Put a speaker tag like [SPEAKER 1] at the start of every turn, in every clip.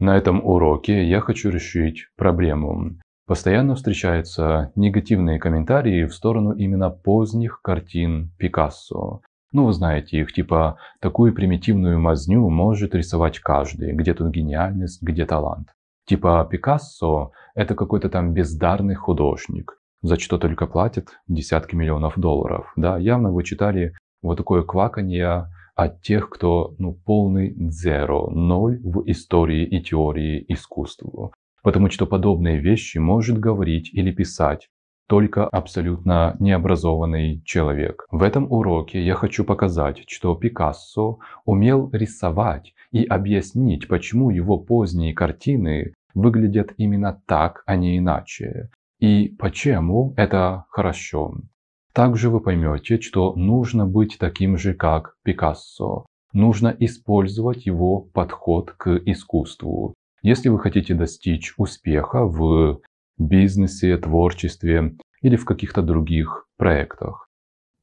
[SPEAKER 1] На этом уроке я хочу решить проблему. Постоянно встречаются негативные комментарии в сторону именно поздних картин Пикассо. Ну, вы знаете, их типа «такую примитивную мазню может рисовать каждый, где тут гениальность, где талант». Типа Пикассо – это какой-то там бездарный художник, за что только платит десятки миллионов долларов. Да, явно вы читали вот такое кваканье от тех, кто ну, полный дзеро, ноль в истории и теории искусства. Потому что подобные вещи может говорить или писать только абсолютно необразованный человек. В этом уроке я хочу показать, что Пикассо умел рисовать и объяснить, почему его поздние картины выглядят именно так, а не иначе. И почему это хорошо. Также вы поймете, что нужно быть таким же, как Пикассо. Нужно использовать его подход к искусству. Если вы хотите достичь успеха в бизнесе, творчестве или в каких-то других проектах.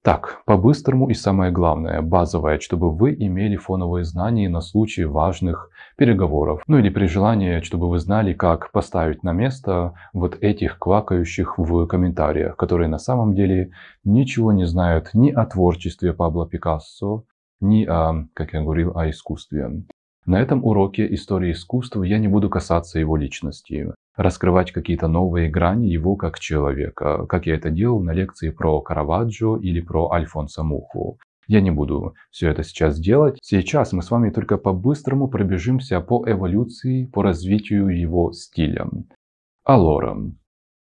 [SPEAKER 1] Так, по-быстрому и самое главное, базовое, чтобы вы имели фоновые знания на случай важных переговоров. Ну или при желании, чтобы вы знали, как поставить на место вот этих квакающих в комментариях, которые на самом деле ничего не знают ни о творчестве Пабло Пикассо, ни о, как я говорил, о искусстве. На этом уроке истории искусства я не буду касаться его личности, раскрывать какие-то новые грани его как человека, как я это делал на лекции про Караваджо или про Альфонса Муху. Я не буду все это сейчас делать. Сейчас мы с вами только по-быстрому пробежимся по эволюции, по развитию его стиля. Алора.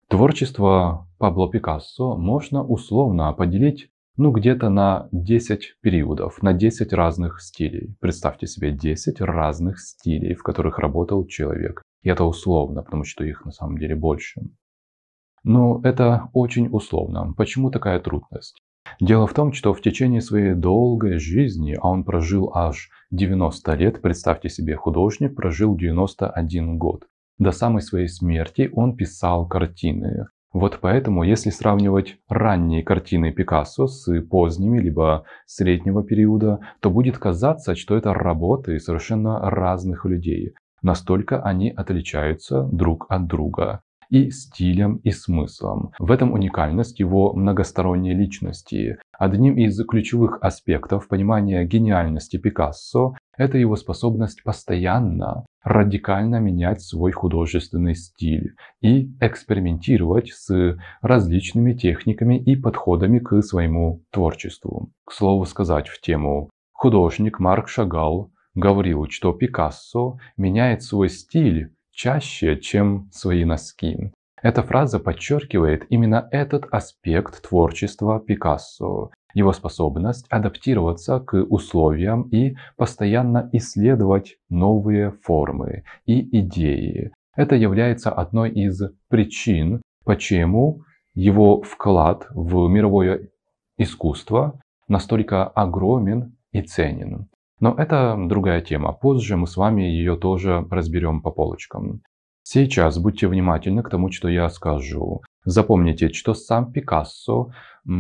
[SPEAKER 1] Творчество Пабло Пикассо можно условно поделить ну где-то на 10 периодов, на 10 разных стилей. Представьте себе 10 разных стилей, в которых работал человек. И это условно, потому что их на самом деле больше. Но ну, это очень условно. Почему такая трудность? Дело в том, что в течение своей долгой жизни, а он прожил аж 90 лет, представьте себе, художник прожил 91 год. До самой своей смерти он писал картины. Вот поэтому, если сравнивать ранние картины Пикассо с поздними, либо среднего периода, то будет казаться, что это работы совершенно разных людей. Настолько они отличаются друг от друга и стилем, и смыслом. В этом уникальность его многосторонней личности. Одним из ключевых аспектов понимания гениальности Пикассо это его способность постоянно, радикально менять свой художественный стиль и экспериментировать с различными техниками и подходами к своему творчеству. К слову сказать в тему, художник Марк Шагал говорил, что Пикассо меняет свой стиль чаще, чем свои носки. Эта фраза подчеркивает именно этот аспект творчества Пикассо, его способность адаптироваться к условиям и постоянно исследовать новые формы и идеи. Это является одной из причин, почему его вклад в мировое искусство настолько огромен и ценен. Но это другая тема. Позже мы с вами ее тоже разберем по полочкам. Сейчас будьте внимательны к тому, что я скажу. Запомните, что сам Пикассо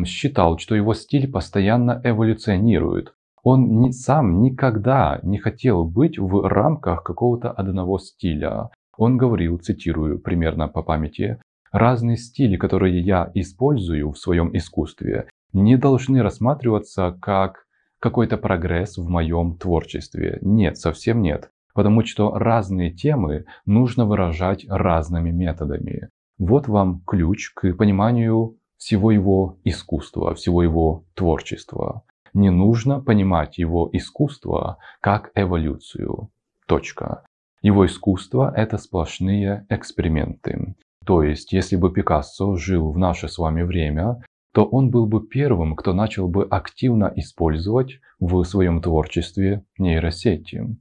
[SPEAKER 1] считал, что его стиль постоянно эволюционирует. Он не, сам никогда не хотел быть в рамках какого-то одного стиля. Он говорил, цитирую примерно по памяти, «Разные стили, которые я использую в своем искусстве, не должны рассматриваться как какой-то прогресс в моем творчестве. Нет, совсем нет. Потому что разные темы нужно выражать разными методами. Вот вам ключ к пониманию всего его искусства, всего его творчества. Не нужно понимать его искусство как эволюцию. Точка. Его искусство – это сплошные эксперименты. То есть, если бы Пикассо жил в наше с вами время, то он был бы первым, кто начал бы активно использовать в своем творчестве нейросети.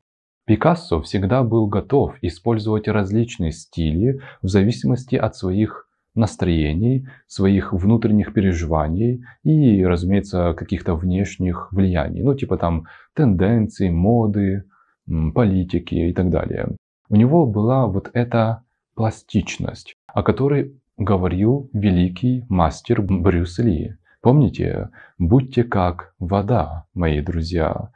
[SPEAKER 1] Пикассо всегда был готов использовать различные стили в зависимости от своих настроений, своих внутренних переживаний и, разумеется, каких-то внешних влияний, ну типа там тенденций, моды, политики и так далее. У него была вот эта пластичность, о которой говорил великий мастер Брюс Ли. Помните, будьте как вода, мои друзья,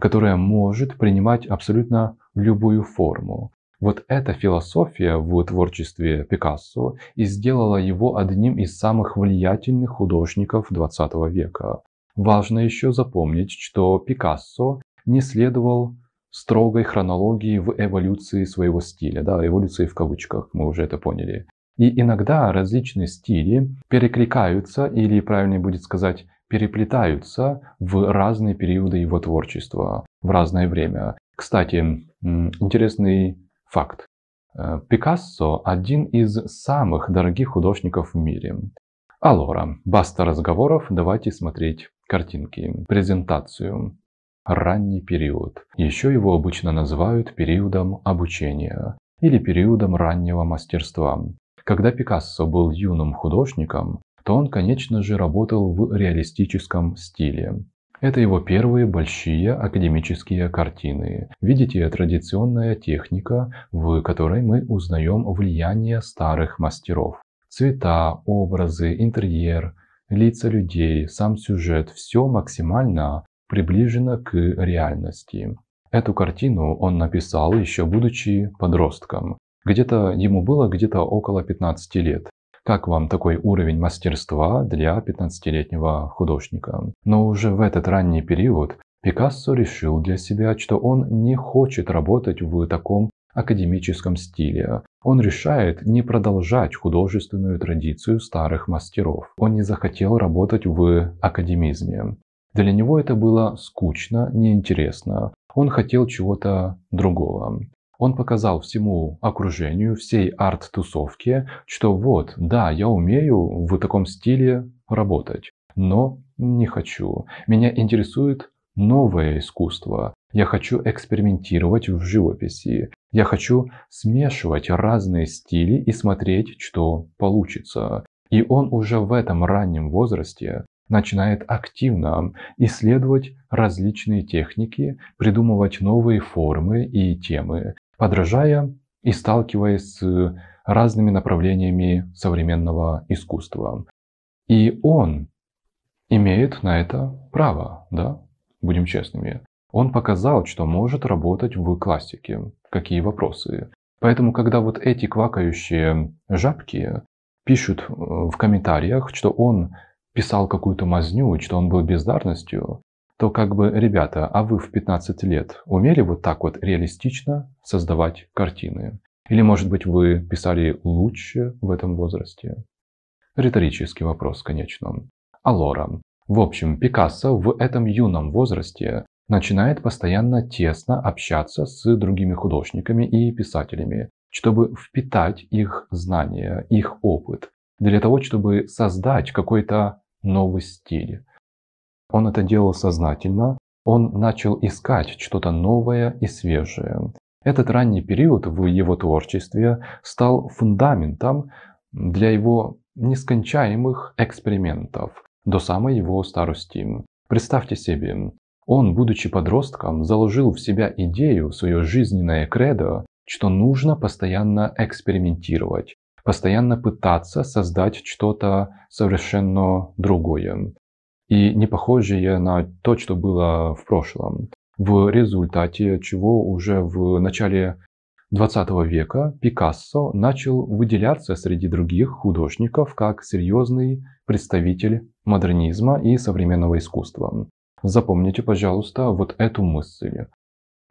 [SPEAKER 1] которая может принимать абсолютно любую форму. Вот эта философия в творчестве Пикассо и сделала его одним из самых влиятельных художников 20 века. Важно еще запомнить, что Пикассо не следовал строгой хронологии в эволюции своего стиля, да, эволюции в кавычках, мы уже это поняли. И иногда различные стили перекликаются, или правильнее будет сказать, переплетаются в разные периоды его творчества, в разное время. Кстати, интересный факт. Э, Пикассо – один из самых дорогих художников в мире. Алора, баста разговоров, давайте смотреть картинки, презентацию. Ранний период. Еще его обычно называют периодом обучения или периодом раннего мастерства. Когда Пикассо был юным художником, то он, конечно же, работал в реалистическом стиле. Это его первые большие академические картины. Видите, традиционная техника, в которой мы узнаем влияние старых мастеров. Цвета, образы, интерьер, лица людей, сам сюжет – все максимально приближено к реальности. Эту картину он написал еще будучи подростком, где-то ему было где-то около 15 лет. Как вам такой уровень мастерства для 15-летнего художника? Но уже в этот ранний период Пикассо решил для себя, что он не хочет работать в таком академическом стиле. Он решает не продолжать художественную традицию старых мастеров. Он не захотел работать в академизме. Для него это было скучно, неинтересно. Он хотел чего-то другого. Он показал всему окружению, всей арт-тусовке, что вот, да, я умею в таком стиле работать, но не хочу. Меня интересует новое искусство. Я хочу экспериментировать в живописи. Я хочу смешивать разные стили и смотреть, что получится. И он уже в этом раннем возрасте начинает активно исследовать различные техники, придумывать новые формы и темы подражая и сталкиваясь с э, разными направлениями современного искусства. И он имеет на это право, да, будем честными. Он показал, что может работать в классике, какие вопросы. Поэтому, когда вот эти квакающие жабки пишут э, в комментариях, что он писал какую-то мазню, что он был бездарностью, то как бы, ребята, а вы в 15 лет умели вот так вот реалистично создавать картины? Или, может быть, вы писали лучше в этом возрасте? Риторический вопрос, конечно. Алора. В общем, Пикассо в этом юном возрасте начинает постоянно тесно общаться с другими художниками и писателями, чтобы впитать их знания, их опыт, для того, чтобы создать какой-то новый стиль, он это делал сознательно, он начал искать что-то новое и свежее. Этот ранний период в его творчестве стал фундаментом для его нескончаемых экспериментов до самой его старости. Представьте себе, он, будучи подростком, заложил в себя идею, свое жизненное кредо, что нужно постоянно экспериментировать, постоянно пытаться создать что-то совершенно другое и не похожее на то, что было в прошлом. В результате чего уже в начале 20 века Пикассо начал выделяться среди других художников как серьезный представитель модернизма и современного искусства. Запомните, пожалуйста, вот эту мысль.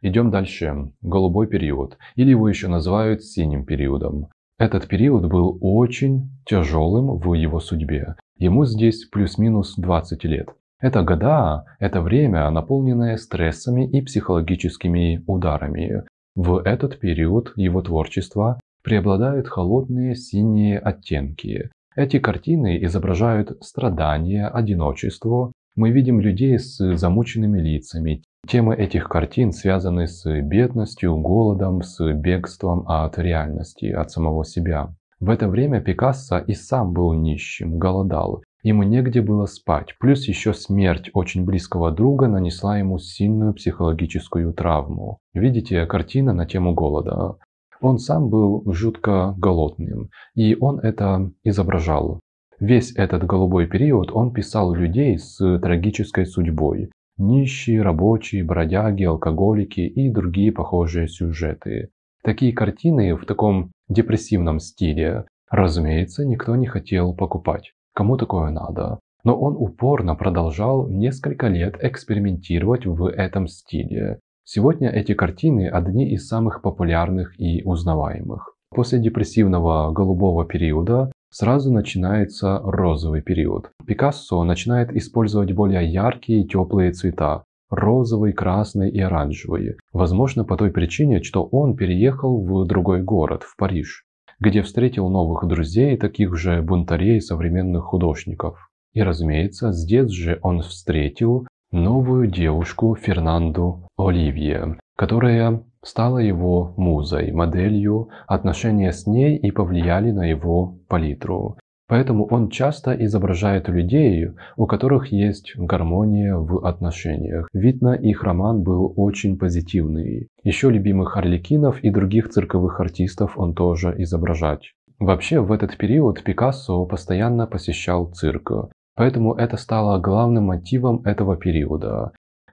[SPEAKER 1] Идем дальше. Голубой период. Или его еще называют синим периодом. Этот период был очень тяжелым в его судьбе. Ему здесь плюс-минус 20 лет. Это года, это время, наполненное стрессами и психологическими ударами. В этот период его творчества преобладают холодные синие оттенки. Эти картины изображают страдания, одиночество. Мы видим людей с замученными лицами, Темы этих картин связаны с бедностью, голодом, с бегством от реальности, от самого себя. В это время Пикассо и сам был нищим, голодал. Ему негде было спать, плюс еще смерть очень близкого друга нанесла ему сильную психологическую травму. Видите, картина на тему голода. Он сам был жутко голодным, и он это изображал. Весь этот голубой период он писал людей с трагической судьбой, нищие, рабочие, бродяги, алкоголики и другие похожие сюжеты. Такие картины в таком депрессивном стиле, разумеется, никто не хотел покупать. Кому такое надо? Но он упорно продолжал несколько лет экспериментировать в этом стиле. Сегодня эти картины одни из самых популярных и узнаваемых. После депрессивного голубого периода сразу начинается розовый период. Пикассо начинает использовать более яркие и теплые цвета, розовый, красный и оранжевый. Возможно, по той причине, что он переехал в другой город, в Париж, где встретил новых друзей, таких же бунтарей современных художников. И, разумеется, здесь же он встретил новую девушку Фернанду Оливье, которая стала его музой, моделью, отношения с ней и повлияли на его палитру. Поэтому он часто изображает людей, у которых есть гармония в отношениях. Видно, их роман был очень позитивный. Еще любимых Орликинов и других цирковых артистов он тоже изображать. Вообще, в этот период Пикассо постоянно посещал цирк. Поэтому это стало главным мотивом этого периода.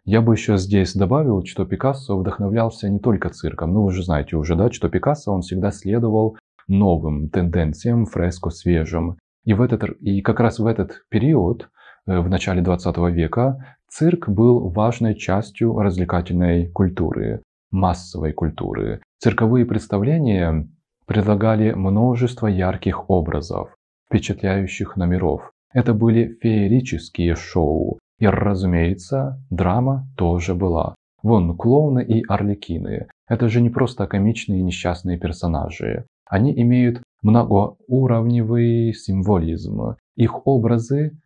[SPEAKER 1] Я бы еще здесь добавил, что Пикассо вдохновлялся не только цирком. Ну, вы же знаете уже, да, что Пикассо, он всегда следовал новым тенденциям, фреско свежим. И, в этот, и как раз в этот период, э, в начале 20 века, цирк был важной частью развлекательной культуры, массовой культуры. Цирковые представления предлагали множество ярких образов, впечатляющих номеров. Это были феерические шоу, и, разумеется, драма тоже была. Вон, клоуны и орликины. Это же не просто комичные несчастные персонажи. Они имеют многоуровневый символизм. Их образы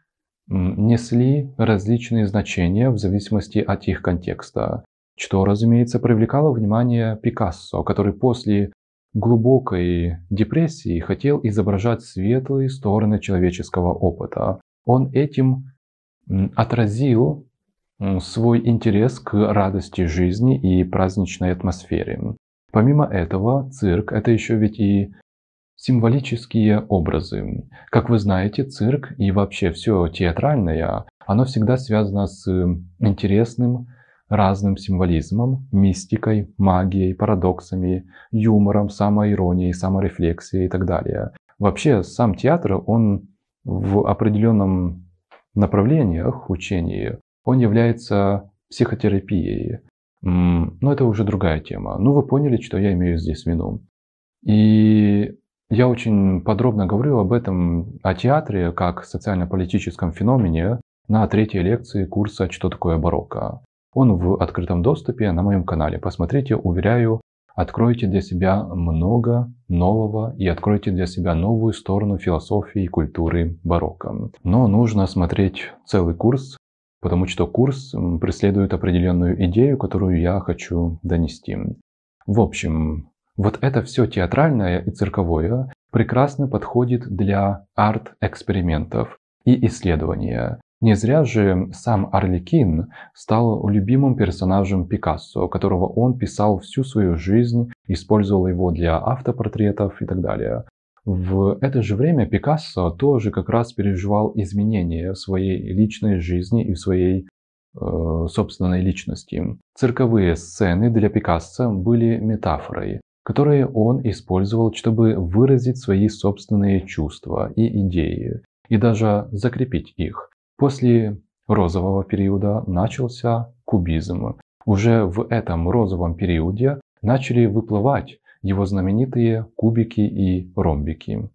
[SPEAKER 1] несли различные значения в зависимости от их контекста, что, разумеется, привлекало внимание Пикассо, который после глубокой депрессии хотел изображать светлые стороны человеческого опыта. Он этим отразил свой интерес к радости жизни и праздничной атмосфере. Помимо этого, цирк – это еще ведь и символические образы. Как вы знаете, цирк и вообще все театральное, оно всегда связано с интересным, разным символизмом, мистикой, магией, парадоксами, юмором, самоиронией, саморефлексией и так далее. Вообще сам театр, он в определенном направлениях учении он является психотерапией. Но это уже другая тема. Ну, вы поняли, что я имею здесь в виду. И я очень подробно говорю об этом, о театре как социально-политическом феномене на третьей лекции курса «Что такое барокко». Он в открытом доступе на моем канале. Посмотрите, уверяю, откроете для себя много нового и откроете для себя новую сторону философии и культуры барокко. Но нужно смотреть целый курс, потому что курс преследует определенную идею, которую я хочу донести. В общем, вот это все театральное и цирковое прекрасно подходит для арт-экспериментов и исследования. Не зря же сам Орликин стал любимым персонажем Пикассо, которого он писал всю свою жизнь, использовал его для автопортретов и так далее. В это же время Пикассо тоже как раз переживал изменения в своей личной жизни и в своей э, собственной личности. Цирковые сцены для Пикассо были метафорой, которые он использовал, чтобы выразить свои собственные чувства и идеи, и даже закрепить их. После розового периода начался кубизм. Уже в этом розовом периоде начали выплывать его знаменитые кубики и ромбики.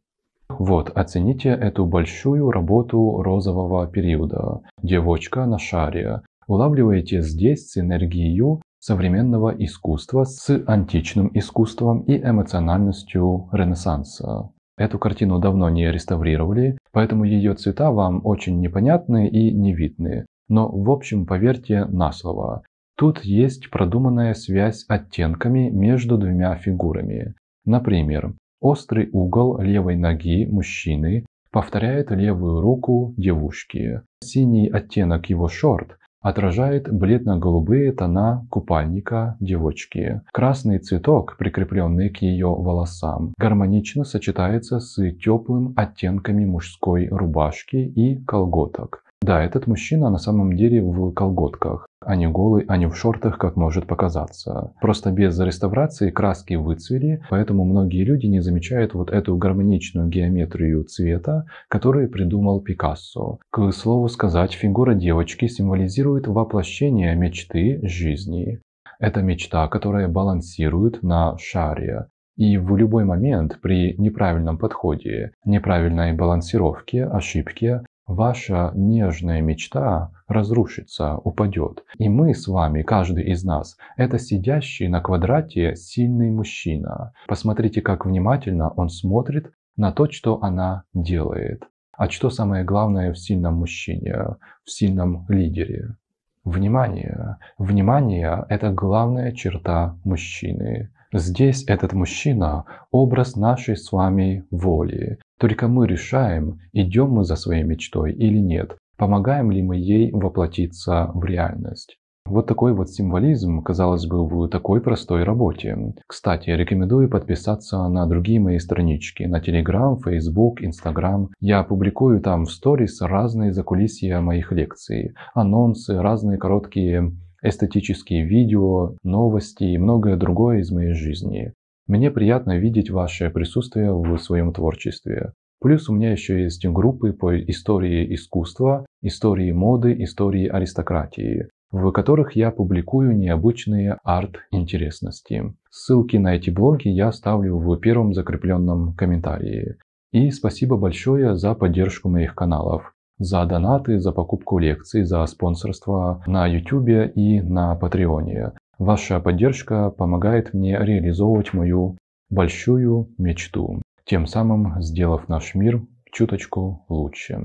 [SPEAKER 1] Вот, оцените эту большую работу розового периода «Девочка на шаре». Улавливаете здесь синергию современного искусства с античным искусством и эмоциональностью Ренессанса. Эту картину давно не реставрировали, поэтому ее цвета вам очень непонятны и невидны. Но в общем поверьте на слово. Тут есть продуманная связь оттенками между двумя фигурами. Например, острый угол левой ноги мужчины повторяет левую руку девушки. Синий оттенок его шорт отражает бледно-голубые тона купальника девочки. Красный цветок, прикрепленный к ее волосам, гармонично сочетается с теплым оттенками мужской рубашки и колготок. Да, этот мужчина на самом деле в колготках, а не голый, а не в шортах, как может показаться. Просто без реставрации краски выцвели, поэтому многие люди не замечают вот эту гармоничную геометрию цвета, которую придумал Пикассо. К слову сказать, фигура девочки символизирует воплощение мечты жизни. Это мечта, которая балансирует на шаре, и в любой момент при неправильном подходе, неправильной балансировке, ошибке Ваша нежная мечта разрушится, упадет. И мы с вами, каждый из нас, это сидящий на квадрате сильный мужчина. Посмотрите, как внимательно он смотрит на то, что она делает. А что самое главное в сильном мужчине, в сильном лидере? Внимание. Внимание – это главная черта мужчины. Здесь этот мужчина – образ нашей с вами воли, только мы решаем, идем мы за своей мечтой или нет, помогаем ли мы ей воплотиться в реальность. Вот такой вот символизм, казалось бы, в такой простой работе. Кстати, рекомендую подписаться на другие мои странички, на Telegram, Facebook, Instagram. Я публикую там в сторис разные закулисья моих лекций, анонсы, разные короткие эстетические видео, новости и многое другое из моей жизни. Мне приятно видеть ваше присутствие в своем творчестве. Плюс у меня еще есть группы по истории искусства, истории моды, истории аристократии, в которых я публикую необычные арт-интересности. Ссылки на эти блоги я оставлю в первом закрепленном комментарии. И спасибо большое за поддержку моих каналов, за донаты, за покупку лекций, за спонсорство на YouTube и на Патреоне. Ваша поддержка помогает мне реализовывать мою большую мечту, тем самым сделав наш мир чуточку лучше.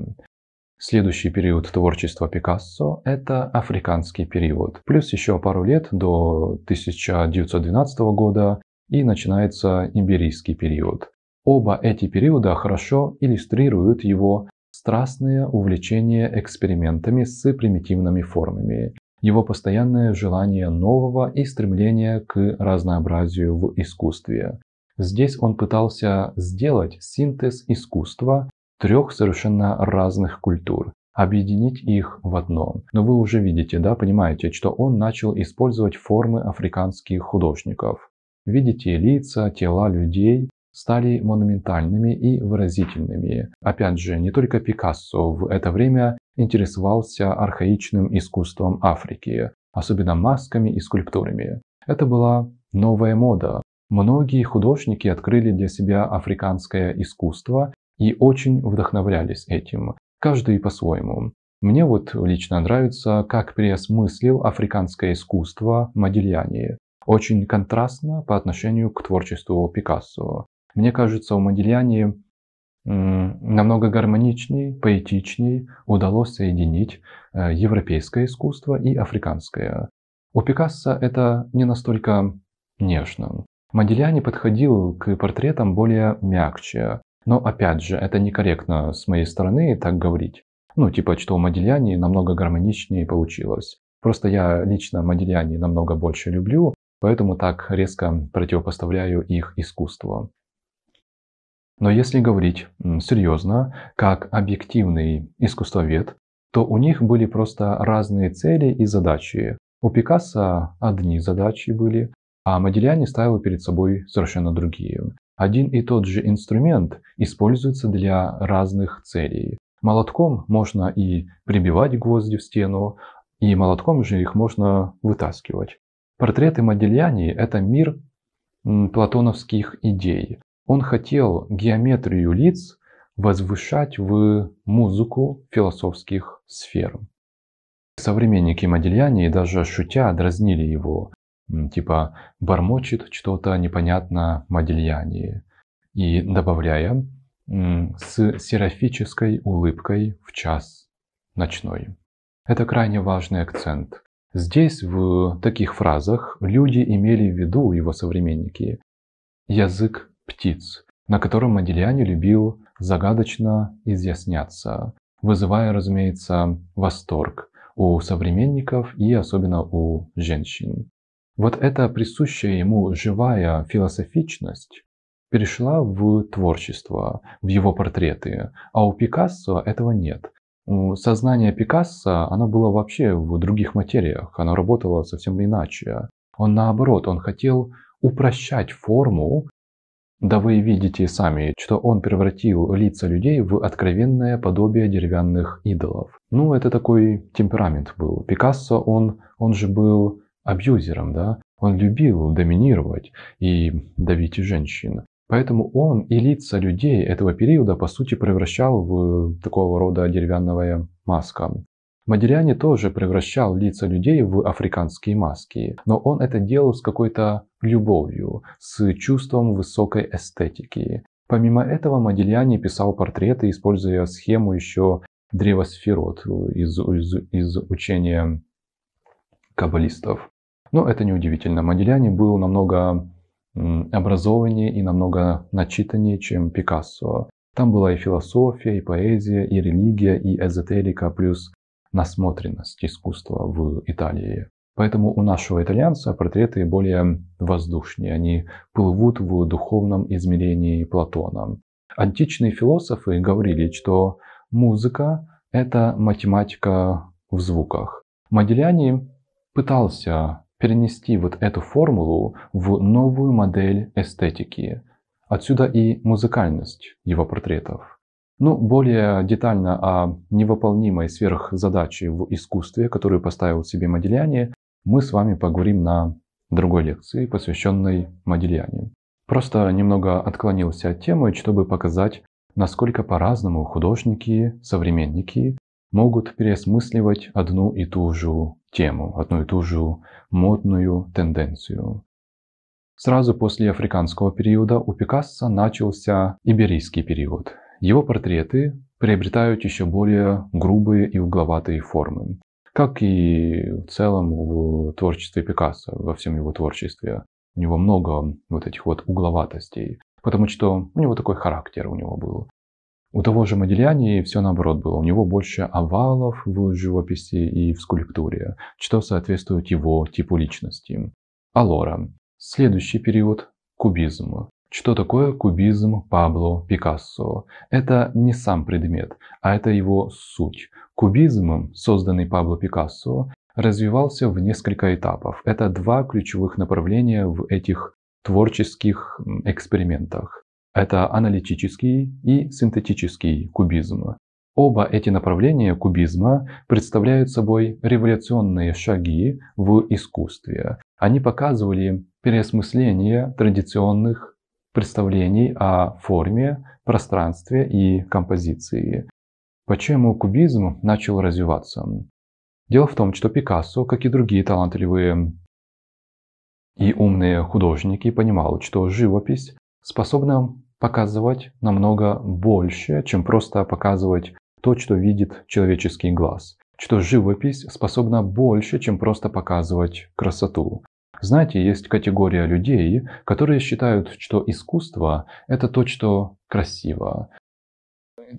[SPEAKER 1] Следующий период творчества Пикассо – это африканский период. Плюс еще пару лет до 1912 года и начинается имбирийский период. Оба эти периода хорошо иллюстрируют его страстное увлечение экспериментами с примитивными формами его постоянное желание нового и стремление к разнообразию в искусстве. Здесь он пытался сделать синтез искусства трех совершенно разных культур, объединить их в одно. Но вы уже видите, да, понимаете, что он начал использовать формы африканских художников. Видите лица, тела людей, стали монументальными и выразительными. Опять же, не только Пикассо в это время интересовался архаичным искусством Африки, особенно масками и скульптурами. Это была новая мода. Многие художники открыли для себя африканское искусство и очень вдохновлялись этим, каждый по-своему. Мне вот лично нравится, как переосмыслил африканское искусство Модильяни. Очень контрастно по отношению к творчеству Пикассо. Мне кажется, у Модельяне намного гармоничнее, поэтичнее удалось соединить э, европейское искусство и африканское. У Пикассо это не настолько нежно. Модельяне подходил к портретам более мягче. Но опять же, это некорректно с моей стороны так говорить. Ну, типа, что у Модельяне намного гармоничнее получилось. Просто я лично Модельяне намного больше люблю, поэтому так резко противопоставляю их искусству. Но если говорить серьезно, как объективный искусствовед, то у них были просто разные цели и задачи. У Пикассо одни задачи были, а Модельяне ставил перед собой совершенно другие. Один и тот же инструмент используется для разных целей. Молотком можно и прибивать гвозди в стену, и молотком же их можно вытаскивать. Портреты Модельяне – это мир платоновских идей. Он хотел геометрию лиц возвышать в музыку философских сфер. Современники Модельяне даже шутя дразнили его, типа бормочет что-то непонятно Модельяне, и добавляя с серафической улыбкой в час ночной. Это крайне важный акцент. Здесь, в таких фразах, люди имели в виду, его современники, язык птиц, на котором Модельяне любил загадочно изъясняться, вызывая, разумеется, восторг у современников и особенно у женщин. Вот эта присущая ему живая философичность перешла в творчество, в его портреты, а у Пикассо этого нет. Сознание Пикассо, оно было вообще в других материях, оно работало совсем иначе. Он наоборот, он хотел упрощать форму да вы видите сами, что он превратил лица людей в откровенное подобие деревянных идолов. Ну, это такой темперамент был. Пикассо, он, он же был абьюзером, да? Он любил доминировать и давить женщин. Поэтому он и лица людей этого периода, по сути, превращал в такого рода деревянного маска. Моделяне тоже превращал лица людей в африканские маски, но он это делал с какой-то любовью, с чувством высокой эстетики. Помимо этого Модельяне писал портреты, используя схему еще древосферот из, из, из учения каббалистов. Но это неудивительно. Модельяне был намного образованнее и намного начитаннее, чем Пикассо. Там была и философия, и поэзия, и религия, и эзотерика, плюс насмотренность искусства в Италии. Поэтому у нашего итальянца портреты более воздушные, они плывут в духовном измерении Платона. Античные философы говорили, что музыка – это математика в звуках. Модельяне пытался перенести вот эту формулу в новую модель эстетики. Отсюда и музыкальность его портретов. Ну, более детально о невыполнимой сверхзадаче в искусстве, которую поставил себе Модельяне, мы с вами поговорим на другой лекции, посвященной Модельяне. Просто немного отклонился от темы, чтобы показать, насколько по-разному художники, современники могут переосмысливать одну и ту же тему, одну и ту же модную тенденцию. Сразу после африканского периода у Пикассо начался иберийский период, его портреты приобретают еще более грубые и угловатые формы, как и в целом в творчестве Пикассо, во всем его творчестве. У него много вот этих вот угловатостей, потому что у него такой характер у него был. У того же Модельяни все наоборот было. У него больше овалов в живописи и в скульптуре, что соответствует его типу личности. Алора. Следующий период – кубизм. Что такое кубизм Пабло Пикассо? Это не сам предмет, а это его суть. Кубизм, созданный Пабло Пикассо, развивался в несколько этапов. Это два ключевых направления в этих творческих экспериментах. Это аналитический и синтетический кубизм. Оба эти направления кубизма представляют собой революционные шаги в искусстве. Они показывали переосмысление традиционных представлений о форме, пространстве и композиции. Почему кубизм начал развиваться? Дело в том, что Пикассо, как и другие талантливые и умные художники, понимал, что живопись способна показывать намного больше, чем просто показывать то, что видит человеческий глаз. Что живопись способна больше, чем просто показывать красоту. Знаете, есть категория людей, которые считают, что искусство — это то, что красиво.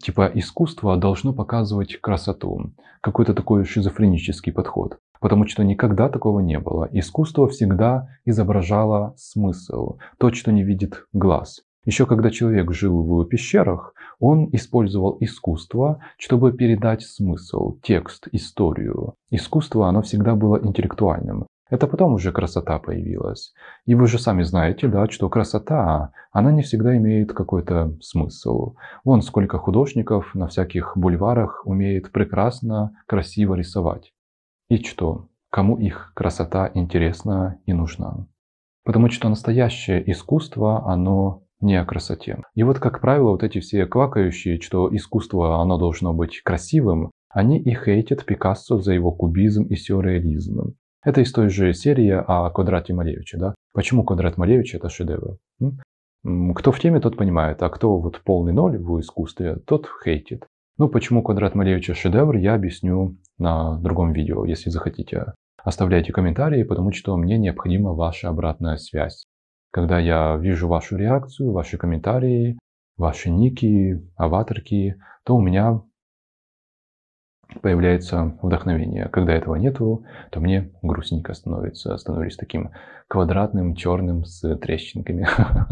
[SPEAKER 1] Типа искусство должно показывать красоту. Какой-то такой шизофренический подход. Потому что никогда такого не было. Искусство всегда изображало смысл, то, что не видит глаз. Еще когда человек жил в пещерах, он использовал искусство, чтобы передать смысл, текст, историю. Искусство, оно всегда было интеллектуальным. Это потом уже красота появилась. И вы же сами знаете, да, что красота, она не всегда имеет какой-то смысл. Вон сколько художников на всяких бульварах умеет прекрасно, красиво рисовать. И что? Кому их красота интересна и нужна? Потому что настоящее искусство, оно не о красоте. И вот, как правило, вот эти все квакающие, что искусство, оно должно быть красивым, они и хейтят Пикассо за его кубизм и сюрреализм. Это из той же серии о Квадрате Малевича. Да? Почему Квадрат Малевича – это шедевр? Кто в теме, тот понимает, а кто вот полный ноль в искусстве, тот хейтит. Ну, почему Квадрат Малевича шедевр, я объясню на другом видео, если захотите. Оставляйте комментарии, потому что мне необходима ваша обратная связь. Когда я вижу вашу реакцию, ваши комментарии, ваши ники, аватарки, то у меня появляется вдохновение. Когда этого нету, то мне грустненько становится. Становлюсь таким квадратным, черным, с трещинками.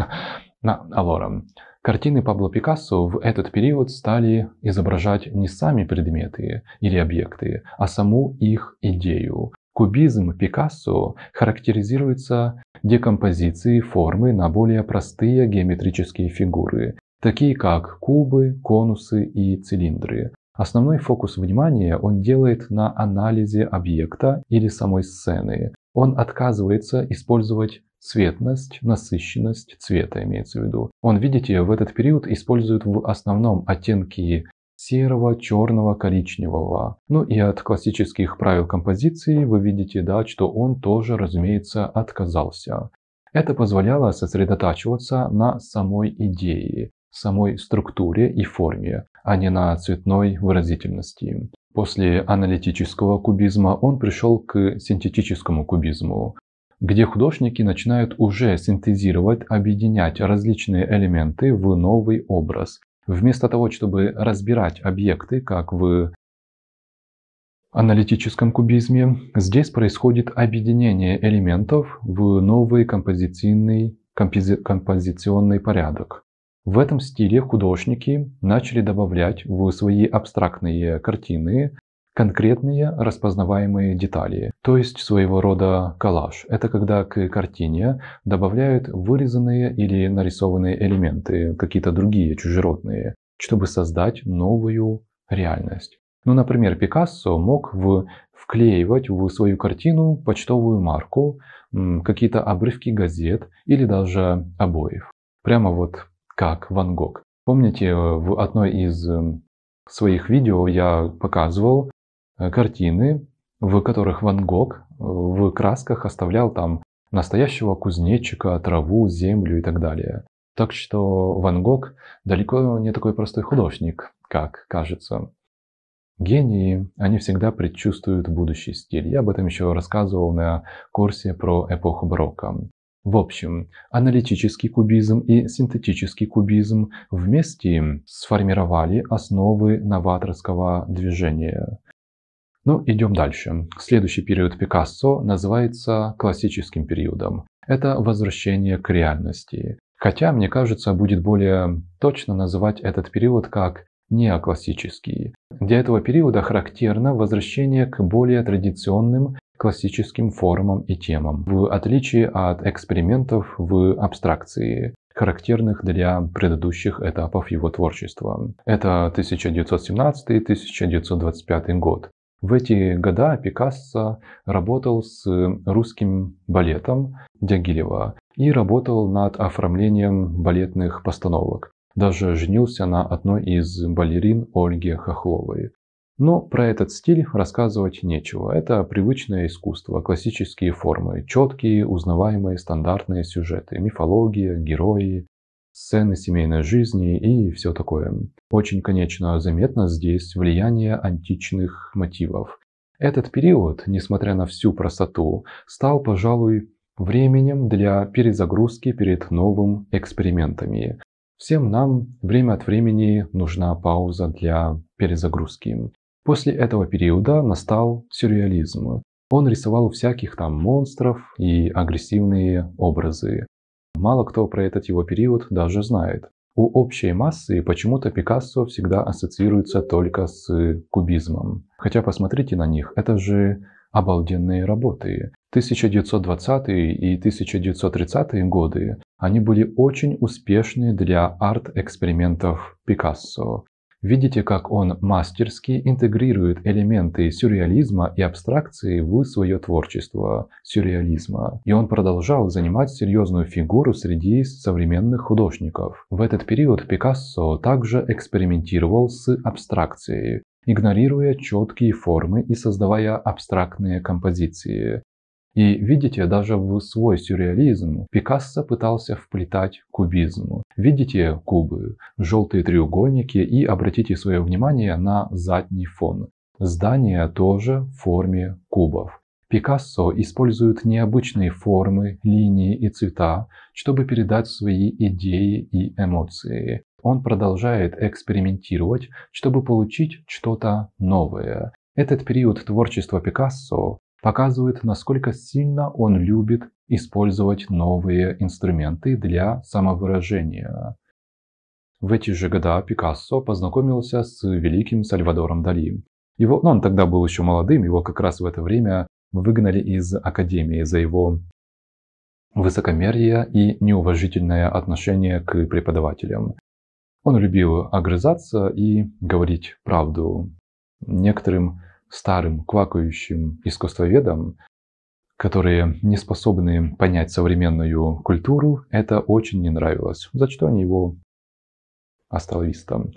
[SPEAKER 1] На Алора. Картины Пабло Пикассо в этот период стали изображать не сами предметы или объекты, а саму их идею. Кубизм Пикассо характеризируется декомпозицией формы на более простые геометрические фигуры, такие как кубы, конусы и цилиндры. Основной фокус внимания он делает на анализе объекта или самой сцены. Он отказывается использовать цветность, насыщенность цвета имеется в виду. Он, видите, в этот период использует в основном оттенки серого, черного, коричневого. Ну и от классических правил композиции вы видите, да, что он тоже, разумеется, отказался. Это позволяло сосредотачиваться на самой идее, самой структуре и форме, а не на цветной выразительности. После аналитического кубизма он пришел к синтетическому кубизму, где художники начинают уже синтезировать, объединять различные элементы в новый образ, вместо того, чтобы разбирать объекты, как в аналитическом кубизме, здесь происходит объединение элементов в новый композиционный, компози, композиционный порядок. В этом стиле художники начали добавлять в свои абстрактные картины конкретные распознаваемые детали, то есть своего рода коллаж. Это когда к картине добавляют вырезанные или нарисованные элементы, какие-то другие чужеродные, чтобы создать новую реальность. Ну, например, Пикассо мог в, вклеивать в свою картину почтовую марку, какие-то обрывки газет или даже обоев. Прямо вот как Ван Гог. Помните, э, в одной из эм, своих видео я показывал э, картины, в которых Ван Гог э, в красках оставлял там настоящего кузнечика, траву, землю и так далее. Так что Ван Гог далеко не такой простой художник, как кажется. Гении, они всегда предчувствуют будущий стиль. Я об этом еще рассказывал на курсе про эпоху барокко. В общем, аналитический кубизм и синтетический кубизм вместе сформировали основы новаторского движения. Ну, идем дальше. Следующий период Пикассо называется классическим периодом. Это возвращение к реальности. Хотя, мне кажется, будет более точно называть этот период как неоклассический. Для этого периода характерно возвращение к более традиционным классическим формам и темам, в отличие от экспериментов в абстракции, характерных для предыдущих этапов его творчества. Это 1917-1925 год. В эти года Пикассо работал с русским балетом Дягилева и работал над оформлением балетных постановок. Даже женился на одной из балерин Ольги Хохловой. Но про этот стиль рассказывать нечего. Это привычное искусство, классические формы, четкие, узнаваемые стандартные сюжеты, мифология, герои, сцены семейной жизни и все такое. Очень, конечно, заметно здесь влияние античных мотивов. Этот период, несмотря на всю простоту, стал, пожалуй, временем для перезагрузки перед новым экспериментами. Всем нам время от времени нужна пауза для перезагрузки. После этого периода настал сюрреализм. Он рисовал всяких там монстров и агрессивные образы. Мало кто про этот его период даже знает. У общей массы почему-то Пикассо всегда ассоциируется только с кубизмом. Хотя посмотрите на них, это же обалденные работы. 1920 е и 1930 е годы они были очень успешны для арт-экспериментов Пикассо. Видите, как он мастерски интегрирует элементы сюрреализма и абстракции в свое творчество сюрреализма. И он продолжал занимать серьезную фигуру среди современных художников. В этот период Пикассо также экспериментировал с абстракцией, игнорируя четкие формы и создавая абстрактные композиции. И видите, даже в свой сюрреализм Пикассо пытался вплетать кубизм. Видите кубы, желтые треугольники и обратите свое внимание на задний фон. Здание тоже в форме кубов. Пикассо использует необычные формы, линии и цвета, чтобы передать свои идеи и эмоции. Он продолжает экспериментировать, чтобы получить что-то новое. Этот период творчества Пикассо показывает, насколько сильно он любит использовать новые инструменты для самовыражения. В эти же годы Пикассо познакомился с великим Сальвадором Дали. Его, ну, он тогда был еще молодым, его как раз в это время выгнали из академии за его высокомерие и неуважительное отношение к преподавателям. Он любил огрызаться и говорить правду. Некоторым старым, квакающим искусствоведам, которые не способны понять современную культуру, это очень не нравилось, за что они его оставистом.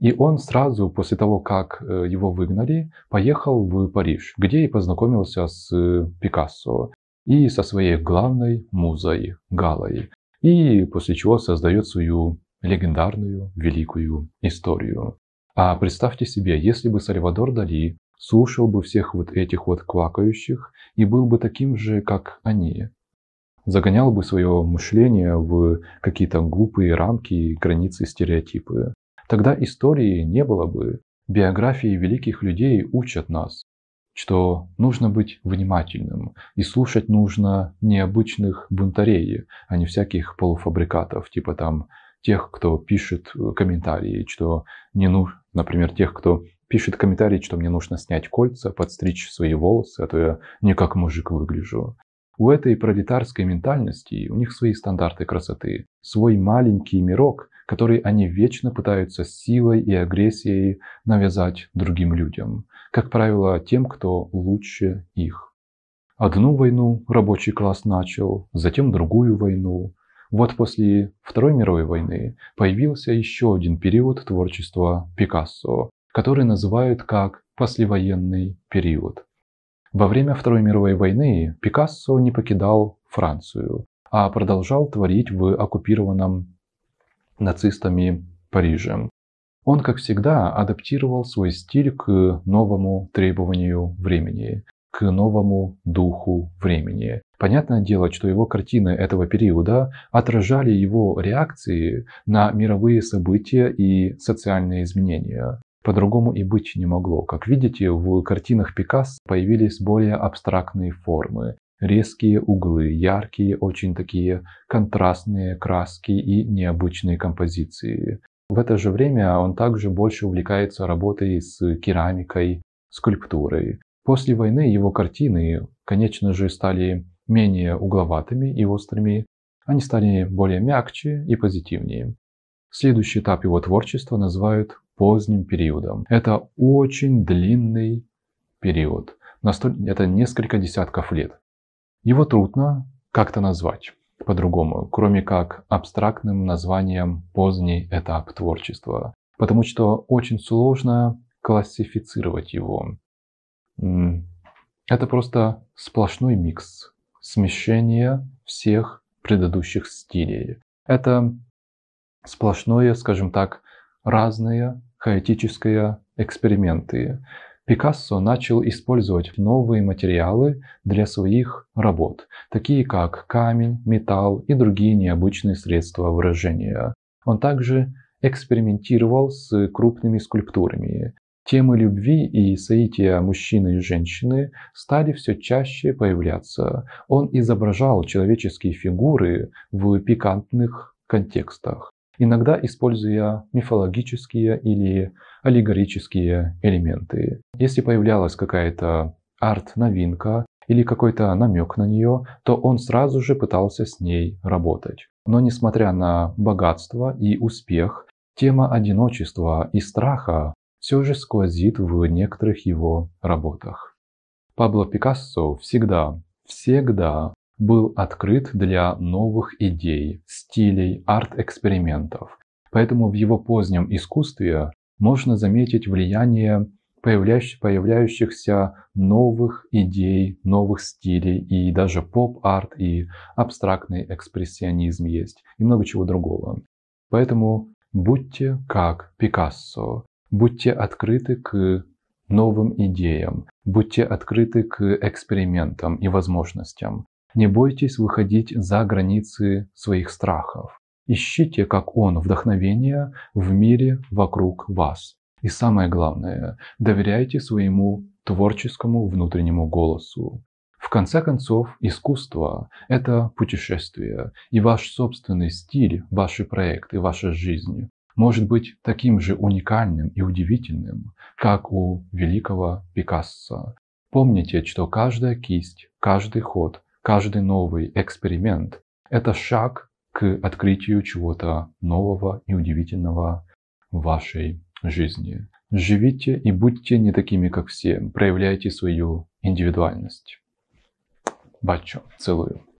[SPEAKER 1] И он сразу после того, как э, его выгнали, поехал в Париж, где и познакомился с э, Пикассо и со своей главной музой Галой. И после чего создает свою легендарную великую историю. А представьте себе, если бы Сальвадор Дали слушал бы всех вот этих вот квакающих и был бы таким же, как они. Загонял бы свое мышление в какие-то глупые рамки, границы, стереотипы. Тогда истории не было бы. Биографии великих людей учат нас, что нужно быть внимательным и слушать нужно необычных бунтарей, а не всяких полуфабрикатов, типа там тех, кто пишет э, комментарии, что не нужно, например, тех, кто пишет комментарий, что мне нужно снять кольца, подстричь свои волосы, а то я не как мужик выгляжу. У этой пролетарской ментальности у них свои стандарты красоты, свой маленький мирок, который они вечно пытаются силой и агрессией навязать другим людям, как правило, тем, кто лучше их. Одну войну рабочий класс начал, затем другую войну. Вот после Второй мировой войны появился еще один период творчества Пикассо, который называют как послевоенный период. Во время Второй мировой войны Пикассо не покидал Францию, а продолжал творить в оккупированном нацистами Париже. Он, как всегда, адаптировал свой стиль к новому требованию времени, к новому духу времени. Понятное дело, что его картины этого периода отражали его реакции на мировые события и социальные изменения. По-другому и быть не могло. Как видите, в картинах Пикассо появились более абстрактные формы, резкие углы, яркие, очень такие контрастные краски и необычные композиции. В это же время он также больше увлекается работой с керамикой, скульптурой. После войны его картины, конечно же, стали менее угловатыми и острыми, они стали более мягче и позитивнее. Следующий этап его творчества называют поздним периодом. Это очень длинный период. Это несколько десятков лет. Его трудно как-то назвать по-другому, кроме как абстрактным названием «поздний этап творчества», потому что очень сложно классифицировать его. Это просто сплошной микс, смещение всех предыдущих стилей. Это сплошное, скажем так, разные хаотические эксперименты. Пикассо начал использовать новые материалы для своих работ, такие как камень, металл и другие необычные средства выражения. Он также экспериментировал с крупными скульптурами. Темы любви и соития мужчины и женщины стали все чаще появляться. Он изображал человеческие фигуры в пикантных контекстах иногда используя мифологические или аллегорические элементы. Если появлялась какая-то арт-новинка или какой-то намек на нее, то он сразу же пытался с ней работать. Но несмотря на богатство и успех, тема одиночества и страха все же сквозит в некоторых его работах. Пабло Пикассо всегда, всегда был открыт для новых идей, стилей, арт-экспериментов. Поэтому в его позднем искусстве можно заметить влияние появляющихся новых идей, новых стилей, и даже поп-арт, и абстрактный экспрессионизм есть, и много чего другого. Поэтому будьте как Пикассо, будьте открыты к новым идеям, будьте открыты к экспериментам и возможностям. Не бойтесь выходить за границы своих страхов. Ищите, как он, вдохновение в мире вокруг вас. И самое главное, доверяйте своему творческому внутреннему голосу. В конце концов, искусство – это путешествие, и ваш собственный стиль, ваши проекты, ваша жизнь может быть таким же уникальным и удивительным, как у великого Пикассо. Помните, что каждая кисть, каждый ход, Каждый новый эксперимент – это шаг к открытию чего-то нового и удивительного в вашей жизни. Живите и будьте не такими, как все. Проявляйте свою индивидуальность. Бачу, целую.